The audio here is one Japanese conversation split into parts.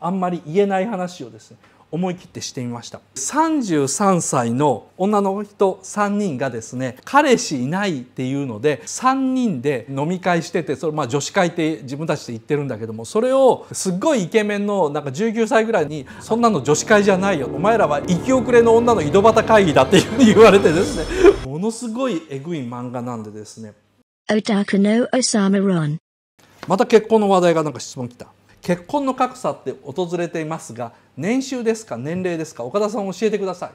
あんまり言えない話をですね思い切ってしてみました33歳の女の人3人がですね彼氏いないっていうので3人で飲み会しててそれまあ女子会って自分たちで言ってるんだけどもそれをすっごいイケメンのなんか19歳ぐらいに「そんなの女子会じゃないよお前らは行き遅れの女の井戸端会議だ」っていうふうに言われてですねものすごいえぐい漫画なんでですねまた結婚の話題がなんか質問来た。結婚の格差って訪れていますが年収ですか年齢ですか岡田さん教えてください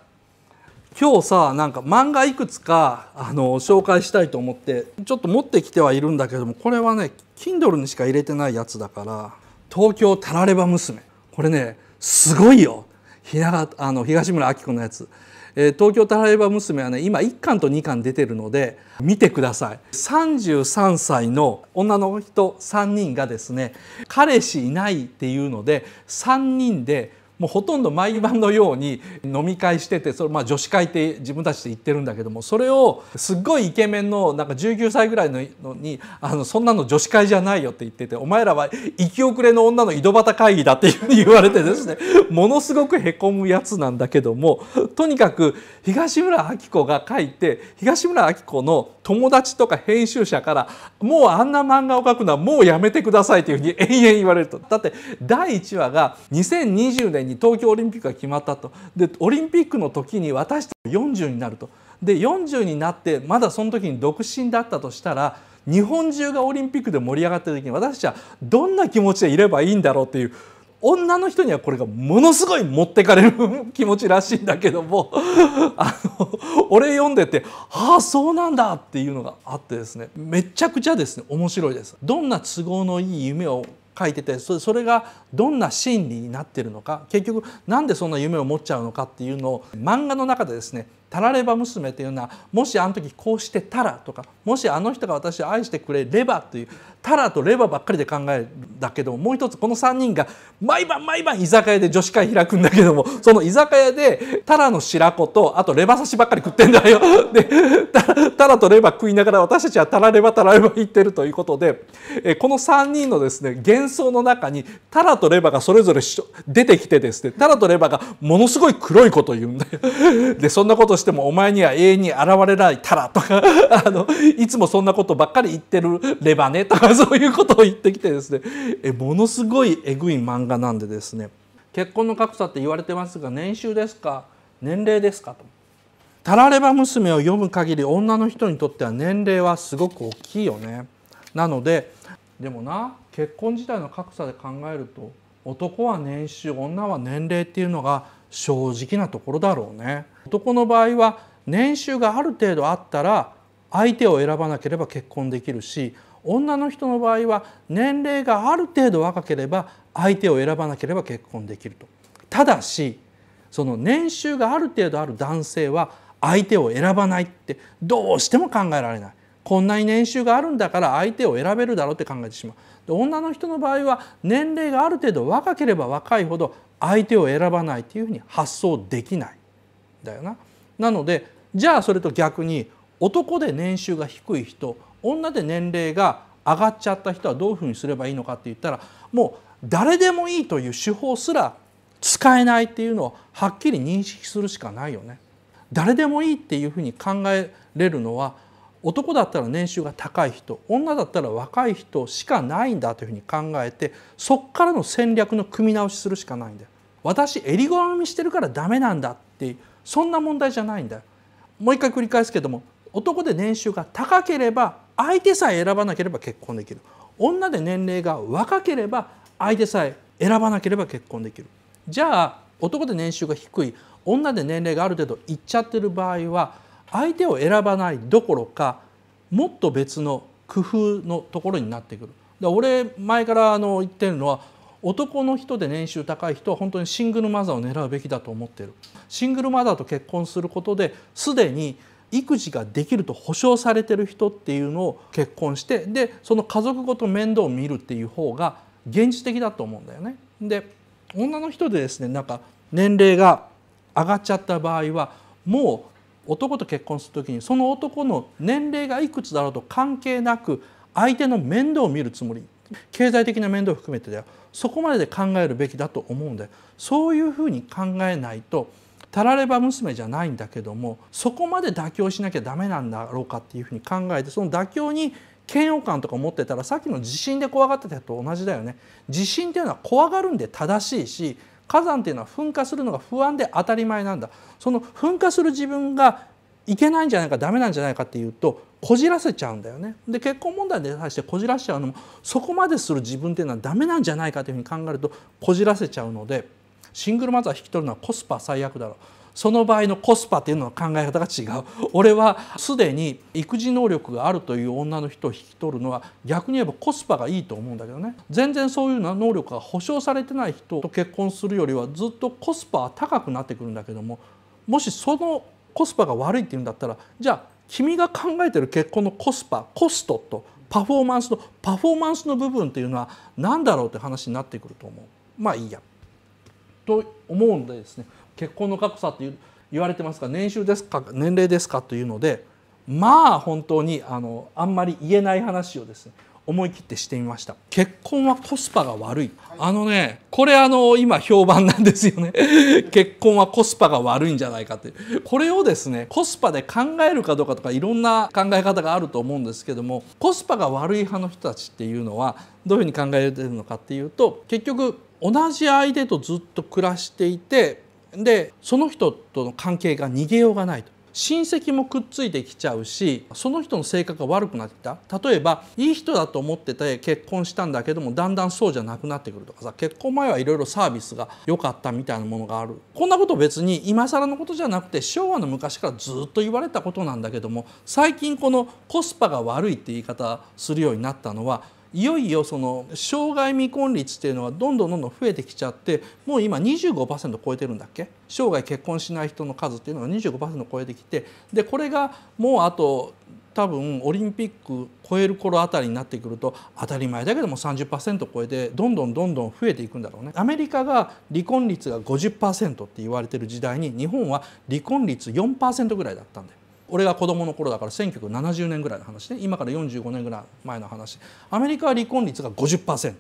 今日さなんか漫画いくつかあの紹介したいと思ってちょっと持ってきてはいるんだけどもこれはね Kindle にしか入れてないやつだから「東京たられば娘」これねすごいよひなあの東村明子のやつえー、東京タラレバ娘はね今1巻と2巻出てるので見てください33歳の女の人3人がですね彼氏いないっていうので3人でもうほとんど毎晩のように飲み会しててそれまあ女子会って自分たちで言ってるんだけどもそれをすっごいイケメンのなんか19歳ぐらいのにあのそんなの女子会じゃないよって言っててお前らは生き遅れの女の井戸端会議だっていうに言われてですね ものすごくへこむやつなんだけどもとにかく東村明子が書いて東村明子の友達とか編集者からもうあんな漫画を描くのはもうやめてくださいというふうに延々言われると。だって第1話が2020年にに東京オリンピックが決まったとでオリンピックの時に私と40になるとで40になってまだその時に独身だったとしたら日本中がオリンピックで盛り上がってる時に私たちはどんな気持ちでいればいいんだろうっていう女の人にはこれがものすごい持ってかれる気持ちらしいんだけどもあの俺読んでて「ああそうなんだ」っていうのがあってですねめちゃくちゃですね面白いです。どんな都合のいい夢を書いててそれがどんな心理になってるのか結局何でそんな夢を持っちゃうのかっていうのを漫画の中でですねタラレバ娘というのはもしあの時こうしてたらとかもしあの人が私を愛してくれればというタラとレバばっかりで考えるんだけどもう一つこの3人が毎晩毎晩居酒屋で女子会開くんだけどもその居酒屋でタラの白子とあとレバ刺しばっかり食ってんだよ。でタラとレバ食いながら私たちはタラレバタラレバ言ってるということでこの3人のですね幻想の中にタラとレバがそれぞれ出てきてですねタラとレバがものすごい黒いことを言うんだよ。でそんなことしてもお前には永遠に現れないたらとか あのいつもそんなことばっかり言ってるレバネとか そういうことを言ってきてですねえものすごいえぐい漫画なんでですね結婚の格差って言われてますが年収ですか年齢ですかと。タラレバ娘を読む限り女の人にとっては年齢はすごく大きいよね。なのででもな結婚自体の格差で考えると男は年収女は年齢っていうのが正直なところだろうね男の場合は年収がある程度あったら相手を選ばなければ結婚できるし女の人の場合は年齢がある程度若ければ相手を選ばなければ結婚できるとただしその年収がある程度ある男性は相手を選ばないってどうしても考えられないこんなに年収があるんだから相手を選べるだろうって考えてしまう女の人の場合は年齢がある程度若ければ若いほど相手を選ばないというふうに発想できないだよな。なのでじゃあそれと逆に男で年収が低い人女で年齢が上がっちゃった人はどういうふうにすればいいのかって言ったらもう誰でもいいという手法すら使えないっていうのをはっきり認識するしかないよね。誰でもいいっていうふうに考えれるのは男だったら年収が高い人女だったら若い人しかないんだというふうに考えてそこからの戦略の組み直しするしかないんだよ。私えりご好みしてるからダメなんだってそんな問題じゃないんだよ。もう一回繰り返すけども男で年収が高ければ相手さえ選ばなければ結婚できる女で年齢が若ければ相手さえ選ばなければ結婚できるじゃあ男で年収が低い女で年齢がある程度いっちゃってる場合は相手を選ばないどころかもっと別の工夫のところになってくる。俺前からあの言ってるのは男の人で年収高い人は本当にシングルマザーを狙うべきだと思ってるシングルマザーと結婚することですでに育児ができると保証されてる人っていうのを結婚してでその家族ごと面倒を見るっていう方が現実的だと思うんだよね。で女の人でですねなんか年齢が上がっちゃった場合はもう男と結婚する時にその男の年齢がいくつだろうと関係なく相手の面倒を見るつもり経済的な面倒を含めてだよそこまでで考えるべきだと思うんでそういうふうに考えないとたられば娘じゃないんだけどもそこまで妥協しなきゃダメなんだろうかっていうふうに考えてその妥協に嫌悪感とか持ってたらさっきの地震で怖がってたと同じだよね地震っていうのは怖がるんで正しいし火山っていうのは噴火するのが不安で当たり前なんだその噴火する自分がいけないんじゃないかダメなんじゃないかっていうとこじらせちゃうんだよねで結婚問題に対してこじらしちゃうのもそこまでする自分っていうのはダメなんじゃないかというふうに考えるとこじらせちゃうのでシングルマザー引き取るのはコスパ最悪だろうその場合のコスパっていうのは考え方が違う俺はすでに育児能力があるという女の人を引き取るのは逆に言えばコスパがいいと思うんだけどね全然そういう能力が保証されてない人と結婚するよりはずっとコスパは高くなってくるんだけどももしそのコスパが悪いっていうんだったらじゃあ君が考えてる結婚のコスパコストとパフォーマンスのパフォーマンスの部分っていうのは何だろうって話になってくると思うまあいいやと思うんでですね結婚の格差って言われてますが年収ですか年齢ですかというのでまあ本当にあのあんまり言えない話をですね思い切ってしてみました結婚はコスパが悪いあのねこれあの今評判なんですよね 結婚はコスパが悪いんじゃないかってこれをですねコスパで考えるかどうかとかいろんな考え方があると思うんですけどもコスパが悪い派の人たちっていうのはどういうふうに考えてるのかっていうと結局同じ相手とずっと暮らしていてでその人との関係が逃げようがないと親戚もくっついてきちゃうしその人の性格が悪くなってきた例えばいい人だと思ってて結婚したんだけどもだんだんそうじゃなくなってくるとかさ結婚前はいろいろサービスが良かったみたいなものがあるこんなこと別に今更のことじゃなくて昭和の昔からずっと言われたことなんだけども最近このコスパが悪いって言い方するようになったのはいよいよその障害未婚率っていうのはどんどんどんどん増えてきちゃってもう今25%超えてるんだっけ生涯結婚しない人の数っていうのが25%超えてきてでこれがもうあと多分オリンピック超える頃あたりになってくると当たり前だけども30%超えてどんどんどんどん増えていくんだろうねアメリカが離婚率が50%って言われてる時代に日本は離婚率4%ぐらいだったんだよ俺が子供の頃だから1970年ぐらいの話ね今から45年ぐらい前の話アメリカは離婚率が50%。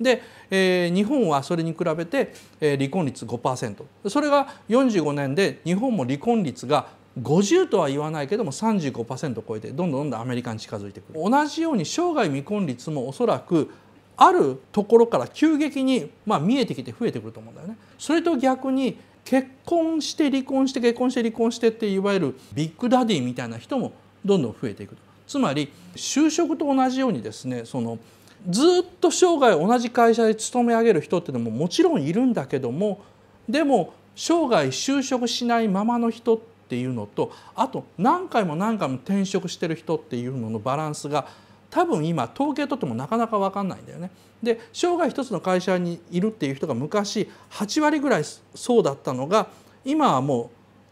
で、えー、日本はそれに比べて、えー、離婚率5%それが45年で日本も離婚率が50とは言わないけども35%超えてどんどんどんどんアメリカに近づいてくる同じように生涯未婚率もおそらくあるところから急激に、まあ、見えてきて増えてくると思うんだよね。それと逆に結婚して離婚して結婚して離婚してっていわゆるビッグダディみたいな人もどんどん増えていくとつまり就職と同じようにですねそのずっと生涯同じ会社で勤め上げる人っていうのももちろんいるんだけどもでも生涯就職しないままの人っていうのとあと何回も何回も転職してる人っていうののバランスが多分今統計取ってもなかなか分かんないんだよね。で生涯一つの会社にいるっていう人が昔8割ぐらいそうだったのが今はもう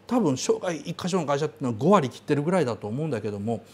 多分生涯1箇所の会社っていうのは5割切ってるぐらいだと思うんだけども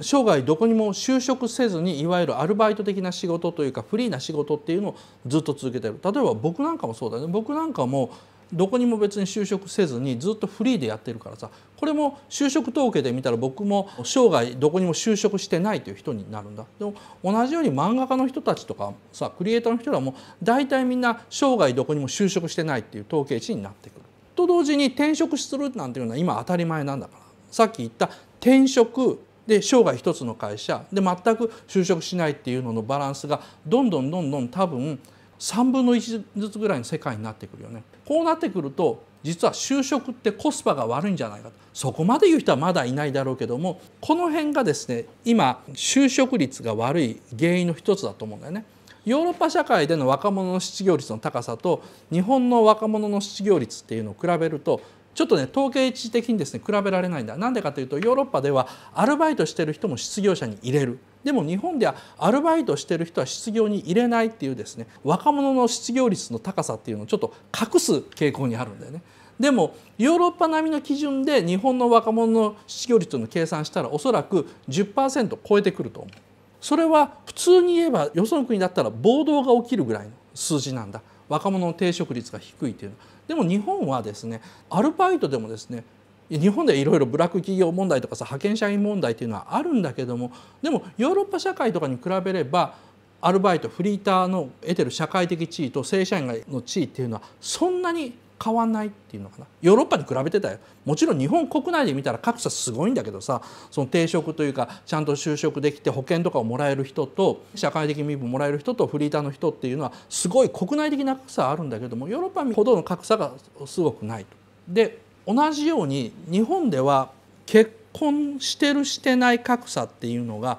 生涯どこにも就職せずにいわゆるアルバイト的な仕事というかフリーな仕事っていうのをずっと続けてる例えば僕なんかもそうだね僕なんかもどこにも別に就職せずにずっとフリーでやってるからさこれも就職統計で見たら僕も生涯どこにも就職してないという人になるんだでも同じように漫画家の人たちとかさクリエイターの人らも大体みんな生涯どこにも就職してないっていう統計値になってくる。と同時に転職するなんていうのは今当たり前なんだからさっき言った転職で生涯一つの会社で全く就職しないっていうののバランスがどんどんどんどん多分3分の1ずつぐらいの世界になってくるよね。こうなってくると実は就職ってコスパが悪いんじゃないかとそこまで言う人はまだいないだろうけどもこの辺がですね今就職率が悪い原因の一つだと思うんだよね。ヨーロッパ社会での若者の失業率の高さと日本の若者の失業率っていうのを比べるとちょっとね統計値的にですね比べられないんだなんでかというとヨーロッパではアルバイトしてる人も失業者に入れるでも日本ではアルバイトしてる人は失業に入れないっていうですね若者の失業率の高さっていうのをちょっと隠す傾向にあるんだよね。でもヨーロッパ並みの基準で日本の若者の失業率の計算したらおそらく10%超えてくると思う。それは普通に言えばよその国だったら暴動が起きるぐらいの数字なんだ若者の定職率が低いというのはでも日本はですねアルバイトでもですね日本でいろいろブラック企業問題とかさ派遣社員問題っていうのはあるんだけどもでもヨーロッパ社会とかに比べればアルバイトフリーターの得てる社会的地位と正社員の地位っていうのはそんなに買わないっていうのかなヨーロッパに比べてたよもちろん日本国内で見たら格差すごいんだけどさその定職というかちゃんと就職できて保険とかをもらえる人と社会的身分もらえる人とフリーターの人っていうのはすごい国内的な格差あるんだけどもヨーロッパほどの格差がすごくないと。で同じように日本では結婚してるしてない格差っていうのが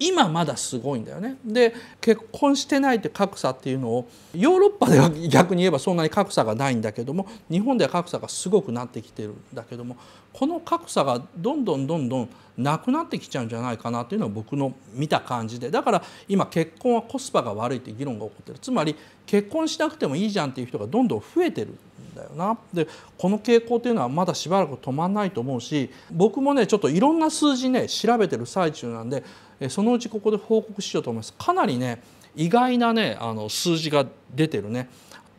今まだすごいんだよね。で結婚してないって格差っていうのをヨーロッパでは 逆に言えばそんなに格差がないんだけども日本では格差がすごくなってきてるんだけどもこの格差がどんどんどんどんなくなってきちゃうんじゃないかなっていうのは僕の見た感じでだから今結婚はコスパが悪いって議論が起こってるつまり結婚しなくてもいいじゃんっていう人がどんどん増えてるだよなでこの傾向っていうのはまだしばらく止まんないと思うし僕もねちょっといろんな数字ね調べてる最中なんでそのうちここで報告しようと思いますかなりね意外なねあの数字が出てるね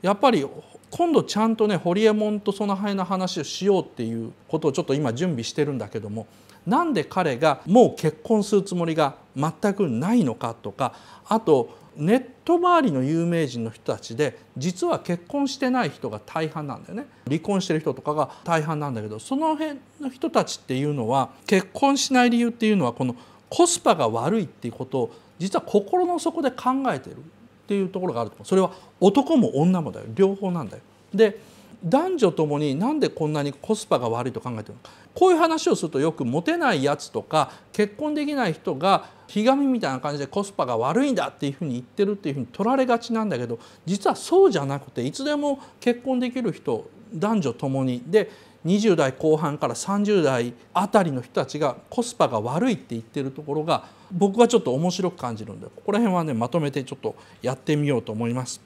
やっぱり今度ちゃんとねホリエモンとその辺の話をしようっていうことをちょっと今準備してるんだけどもなんで彼がもう結婚するつもりが全くないのかとかあとネット周りの有名人の人たちで実は結婚してない人が大半なんだよね離婚してる人とかが大半なんだけどその辺の人たちっていうのは結婚しない理由っていうのはこのコスパが悪いっていうことを実は心の底で考えてるっていうところがあると思うそれは男も女もだよ両方なんだよ。で男女ともになんでこんなにコスパが悪いと考えてるのかこういう話をするとよくモテないやつとか結婚できない人がひがみみたいな感じでコスパが悪いんだっていうふうに言ってるっていうふうに取られがちなんだけど実はそうじゃなくていつでも結婚できる人男女ともにで20代後半から30代あたりの人たちがコスパが悪いって言ってるところが僕はちょっと面白く感じるんでここら辺はねまとめてちょっとやってみようと思います。